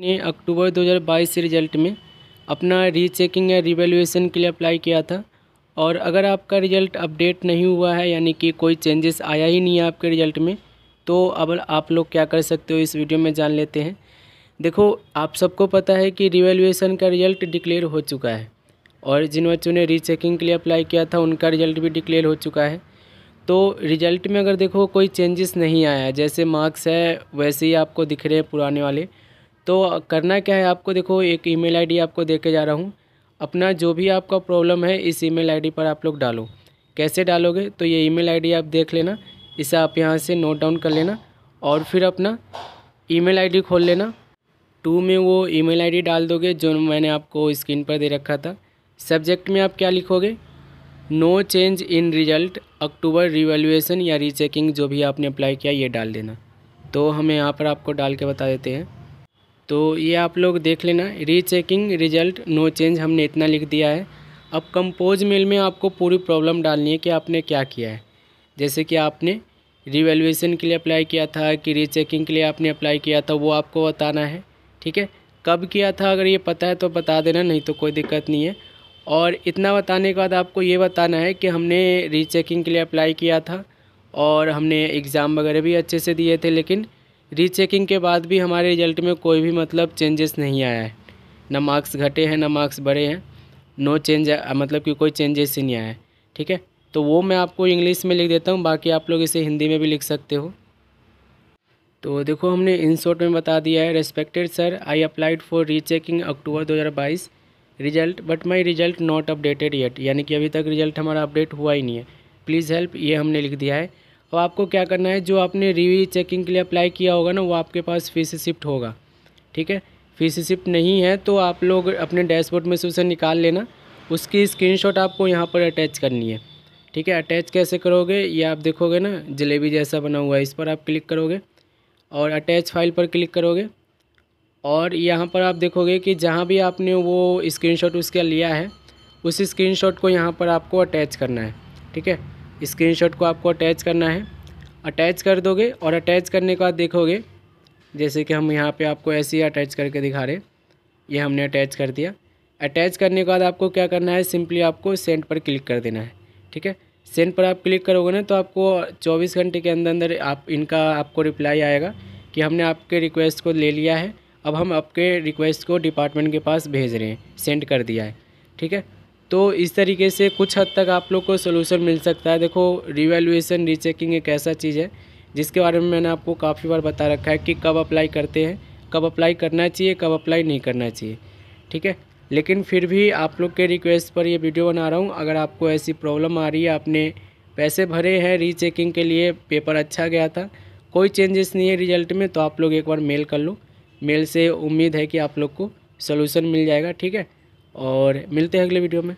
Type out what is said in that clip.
ने अक्टूबर 2022 से रिजल्ट में अपना रीचेकिंग या रिवेल्यूएसन के लिए अप्लाई किया था और अगर आपका रिज़ल्ट अपडेट नहीं हुआ है यानी कि कोई चेंजेस आया ही नहीं है आपके रिज़ल्ट में तो अब आप लोग क्या कर सकते हो इस वीडियो में जान लेते हैं देखो आप सबको पता है कि रिवेल्यूएसन का रिज़ल्ट डिक्लेयर हो चुका है और जिन बच्चों ने रीचेकिंग के लिए अप्लाई किया था उनका रिज़ल्ट भी डिक्लेयर हो चुका है तो रिज़ल्ट में अगर देखो कोई चेंजेस नहीं आया जैसे मार्क्स है वैसे ही आपको दिख रहे हैं पुराने वाले तो करना क्या है आपको देखो एक ईमेल आईडी आपको दे जा रहा हूँ अपना जो भी आपका प्रॉब्लम है इस ईमेल आईडी पर आप लोग डालो कैसे डालोगे तो ये ईमेल आईडी आप देख लेना इसे आप यहाँ से नोट डाउन कर लेना और फिर अपना ईमेल आईडी खोल लेना टू में वो ईमेल आईडी डाल दोगे जो मैंने आपको स्क्रीन पर दे रखा था सब्जेक्ट में आप क्या लिखोगे no change in result October revaluation या रीचेकिंग जो भी आपने अप्लाई किया ये डाल देना तो हमें यहाँ पर आपको डाल के बता देते हैं तो ये आप लोग देख लेना रीचेकिंग रिजल्ट नो चेंज हमने इतना लिख दिया है अब कंपोज मेल में आपको पूरी प्रॉब्लम डालनी है कि आपने क्या किया है जैसे कि आपने रिवेल्युएसन के लिए अप्लाई किया था कि रीचेकिंग के लिए आपने अप्लाई किया था वो आपको बताना है ठीक है कब किया था अगर ये पता है तो बता देना नहीं तो कोई दिक्कत नहीं है और इतना बताने के बाद आपको ये बताना है कि हमने रीचेकिंग के लिए अप्लाई किया था और हमने एग्ज़ाम वगैरह भी अच्छे से दिए थे लेकिन रीचेकिंग के बाद भी हमारे रिजल्ट में कोई भी मतलब चेंजेस नहीं आया है ना मार्क्स घटे हैं ना मार्क्स बढ़े हैं नो चेंज मतलब कि कोई चेंजेस ही नहीं आया है ठीक है तो वो मैं आपको इंग्लिश में लिख देता हूँ बाकी आप लोग इसे हिंदी में भी लिख सकते हो तो देखो हमने इन शॉर्ट में बता दिया है respected sir I applied for rechecking October 2022 result but my result not updated yet यानी कि अभी तक रिजल्ट हमारा अपडेट हुआ ही नहीं है प्लीज़ हेल्प ये हमने लिख दिया है और आपको क्या करना है जो आपने रिव्यू चेकिंग के लिए अप्लाई किया होगा ना वो आपके पास फीस शिफ्ट होगा ठीक है से शिफ्ट नहीं है तो आप लोग अपने डैशबोर्ड में से उसे निकाल लेना उसकी स्क्रीनशॉट आपको यहाँ पर अटैच करनी है ठीक है अटैच कैसे करोगे ये आप देखोगे ना जलेबी जैसा बना हुआ है इस पर आप क्लिक करोगे और अटैच फाइल पर क्लिक करोगे और यहाँ पर आप देखोगे कि जहाँ भी आपने वो स्क्रीनशॉट उसका लिया है उस स्क्रीनशॉट को यहाँ पर आपको अटैच करना है ठीक है स्क्रीनशॉट को आपको अटैच करना है अटैच कर दोगे और अटैच करने के बाद देखोगे जैसे कि हम यहाँ पे आपको ऐसे ही अटैच करके दिखा रहे ये हमने अटैच कर दिया अटैच करने के बाद आपको क्या करना है सिंपली आपको सेंड पर क्लिक कर देना है ठीक है सेंड पर आप क्लिक करोगे ना तो आपको 24 घंटे के अंदर अंदर आप इनका आपको रिप्लाई आएगा कि हमने आपके रिक्वेस्ट को ले लिया है अब हम आपके रिक्वेस्ट को डिपार्टमेंट के पास भेज रहे हैं सेंड कर दिया है ठीक है तो इस तरीके से कुछ हद तक आप लोग को सोल्यूशन मिल सकता है देखो रिवेल्यूएसन रीचेकिंग एक ऐसा चीज़ है जिसके बारे में मैंने आपको काफ़ी बार बता रखा है कि कब अप्लाई करते हैं कब अप्लाई करना चाहिए कब अप्लाई नहीं करना चाहिए ठीक है लेकिन फिर भी आप लोग के रिक्वेस्ट पर ये वीडियो बना रहा हूँ अगर आपको ऐसी प्रॉब्लम आ रही है आपने पैसे भरे हैं रीचेकिंग के लिए पेपर अच्छा गया था कोई चेंजेस नहीं है रिजल्ट में तो आप लोग एक बार मेल कर लो मेल से उम्मीद है कि आप लोग को सोल्यूशन मिल जाएगा ठीक है और मिलते हैं अगले वीडियो में